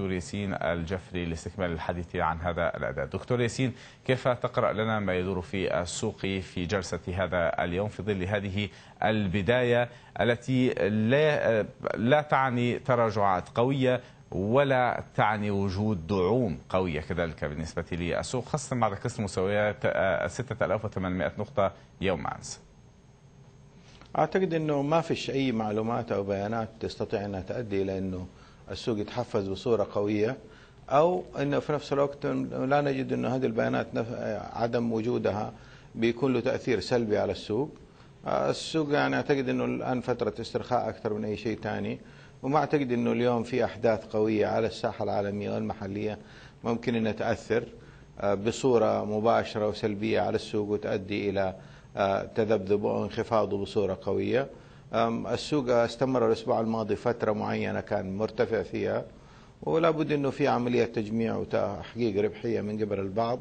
الدكتور ياسين الجفري لاستكمال الحديث عن هذا الأداء دكتور ياسين كيف تقرأ لنا ما يدور في السوق في جلسة هذا اليوم في ظل هذه البداية التي لا, لا تعني تراجعات قوية ولا تعني وجود دعوم قوية كذلك بالنسبة للسوق خاصة بعد كسر مستويات 6800 نقطة يوم أمس أعتقد أنه ما فيش أي معلومات أو بيانات تستطيع أنها تؤدي إلى أنه السوق يتحفز بصوره قويه او انه في نفس الوقت لا نجد انه هذه البيانات عدم وجودها بيكون له تاثير سلبي على السوق السوق يعني اعتقد انه الان فتره استرخاء اكثر من اي شيء ثاني وما اعتقد انه اليوم في احداث قويه على الساحه العالميه والمحليه ممكن انها تاثر آه، بصوره مباشره وسلبيه على السوق وتؤدي الى آه، تذبذب او انخفاضه بصوره قويه السوق استمر الاسبوع الماضي فتره معينه كان مرتفع فيها ولا بد انه في عمليه تجميع وتحقيق ربحيه من قبل البعض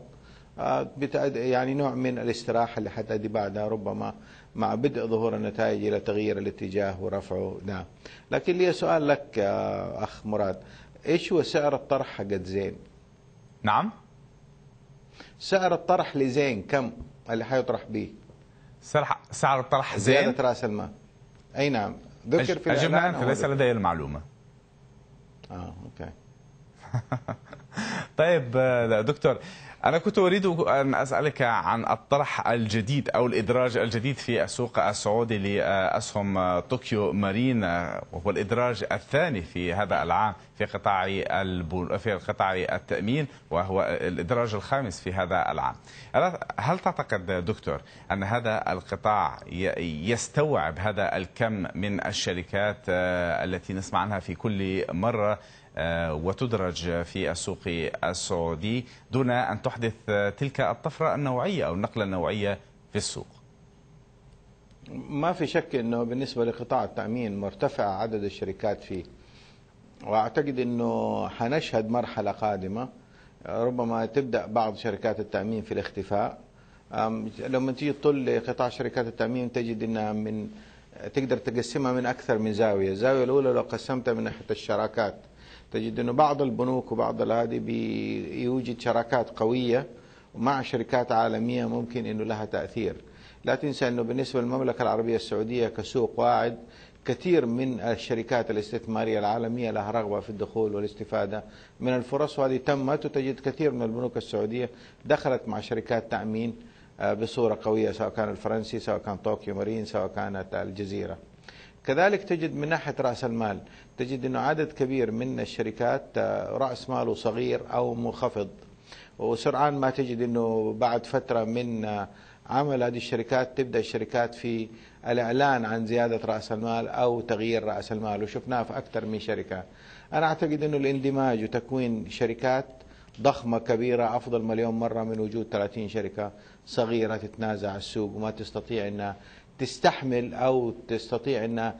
أه، يعني نوع من الاستراحه اللي حتأدي بعدها ربما مع بدء ظهور النتائج الى تغيير الاتجاه ورفعه نعم لكن لي سؤال لك اخ مراد ايش هو سعر الطرح حق زين نعم سعر الطرح لزين كم اللي حيطرح به سعر الطرح زين زياده راس المال أي نعم ذكر في أجبنا أنت ليس لدي المعلومة آه أوكي طيب دكتور أنا كنت أريد أن أسألك عن الطرح الجديد أو الإدراج الجديد في السوق السعودي لأسهم طوكيو مارين وهو الإدراج الثاني في هذا العام في قطاع في قطاع التأمين وهو الإدراج الخامس في هذا العام هل تعتقد دكتور أن هذا القطاع يستوعب هذا الكم من الشركات آه، التي نسمع عنها في كل مرة آه، وتدرج في السوق السعودي دون أن تحدث تلك الطفرة النوعية أو النقلة النوعية في السوق ما في شك أنه بالنسبة لقطاع التأمين مرتفع عدد الشركات فيه واعتقد انه حنشهد مرحله قادمه ربما تبدا بعض شركات التامين في الاختفاء لما تيجي تطل لقطاع شركات التامين تجد انها من تقدر تقسمها من اكثر من زاويه، الزاويه الاولى لو قسمتها من ناحيه الشراكات تجد انه بعض البنوك وبعض هذه بيوجد شراكات قويه مع شركات عالميه ممكن انه لها تاثير. لا تنسى انه بالنسبه للمملكه العربيه السعوديه كسوق واعد كثير من الشركات الاستثمارية العالمية لها رغبة في الدخول والاستفادة من الفرص وهذه تمت وتجد كثير من البنوك السعودية دخلت مع شركات تأمين آه، بصورة قوية سواء كان الفرنسي سواء كان طوكيو مارين سواء كانت الجزيرة كذلك تجد من ناحية رأس المال تجد أنه عدد كبير من الشركات آه، رأس ماله صغير أو منخفض وسرعان ما تجد أنه بعد فترة من آه، عمل هذه الشركات تبدا الشركات في الاعلان عن زياده راس المال او تغيير راس المال وشفناه في اكثر من شركه. انا اعتقد انه الاندماج وتكوين شركات ضخمه كبيره افضل مليون مره من وجود 30 شركه صغيره تتنازع السوق وما تستطيع انها تستحمل او تستطيع انها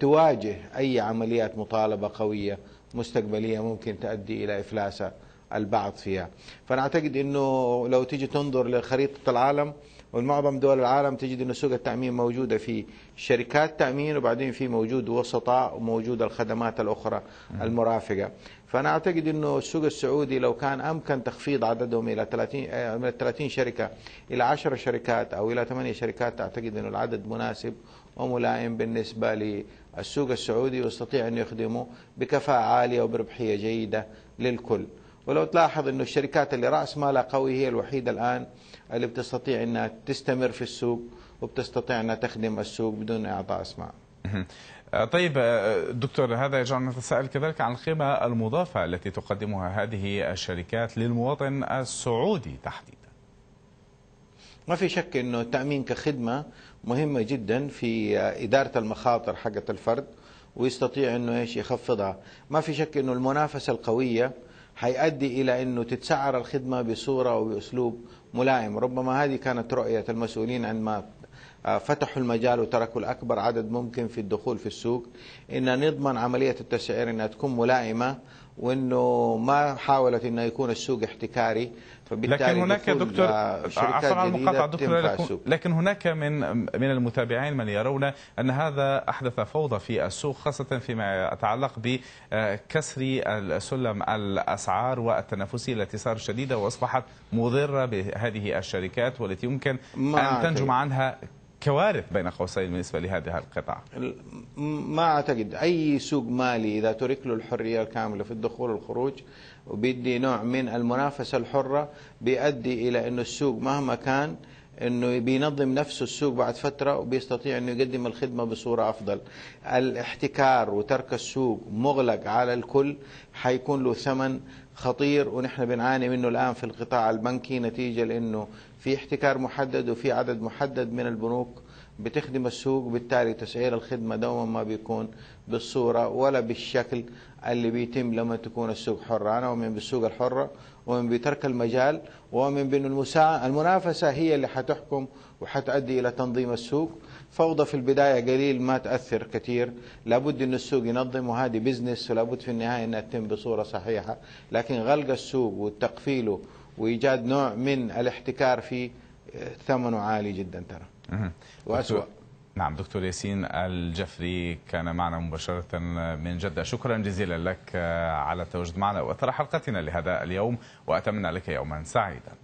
تواجه اي عمليات مطالبه قويه مستقبليه ممكن تؤدي الى افلاسها. البعض فيها فأنا أعتقد أنه لو تيجي تنظر لخريطة العالم والمعظم دول العالم تجد أن سوق التأمين موجودة في شركات تأمين وبعدين في موجود وسطاء وموجود الخدمات الأخرى المرافقة فأنا أعتقد أنه السوق السعودي لو كان أمكن تخفيض عددهم إلى 30 آه، من 30 شركة إلى 10 شركات أو إلى 8 شركات أعتقد أنه العدد مناسب وملائم بالنسبة للسوق السعودي ويستطيع أن يخدمه بكفاءة عالية وبربحية جيدة للكل ولو تلاحظ أن الشركات اللي رأس مالها قوي هي الوحيدة الآن اللي بتستطيع أنها تستمر في السوق وبتستطيع أنها تخدم السوق بدون إعطاء أسماء آه، طيب آه، دكتور هذا يجعلنا نتساءل كذلك عن القيمة المضافة التي تقدمها هذه الشركات للمواطن السعودي تحديدا ما في شك أنه التأمين كخدمة مهمة جدا في آه، إدارة المخاطر حقة الفرد ويستطيع أنه إيش يخفضها ما في شك أنه المنافسة القوية هيؤدي إلى أنه تتسعر الخدمة بصورة وبأسلوب ملائم ربما هذه كانت رؤية المسؤولين عندما آه، فتحوا المجال وتركوا الأكبر عدد ممكن في الدخول في السوق إن نضمن عملية التسعير أنها تكون ملائمة وانه ما حاولت انه يكون السوق احتكاري فبالتالي لكن هناك آه، دكتور عفوا على المقاطعه دكتور لكن, هناك من من المتابعين من يرون ان هذا احدث فوضى في السوق خاصه فيما يتعلق بكسر السلم الاسعار والتنافسيه التي صارت شديده واصبحت مضره بهذه الشركات والتي يمكن ان تنجم عنها كوارث بين قوسين بالنسبة لهذه القطاع ما أعتقد أي سوق مالي إذا ترك له الحرية الكاملة في الدخول والخروج وبيدي نوع من المنافسة الحرة بيؤدي إلى أن السوق مهما كان انه بينظم نفسه السوق بعد فتره وبيستطيع انه يقدم الخدمه بصوره افضل. الاحتكار وترك السوق مغلق على الكل حيكون له ثمن خطير ونحن بنعاني منه الان في القطاع البنكي نتيجه لانه في احتكار محدد وفي عدد محدد من البنوك بتخدم السوق بالتالي تسعير الخدمة دوما ما بيكون بالصورة ولا بالشكل اللي بيتم لما تكون السوق حرة أنا أؤمن بالسوق الحرة ومن بترك المجال ومن بأن المسا... المنافسة هي اللي حتحكم وحتؤدي إلى تنظيم السوق فوضى في البداية قليل ما تأثر كثير لابد أن السوق ينظم وهذه بزنس ولابد في النهاية أنها تتم بصورة صحيحة لكن غلق السوق وتقفيله وإيجاد نوع من الاحتكار فيه آه، ثمنه عالي جدا ترى وأسوأ نعم دكتور ياسين الجفري كان معنا مباشرة من جدة شكرا جزيلا لك آه، على التواجد معنا وإثر حلقتنا لهذا اليوم وأتمنى لك يوما سعيدا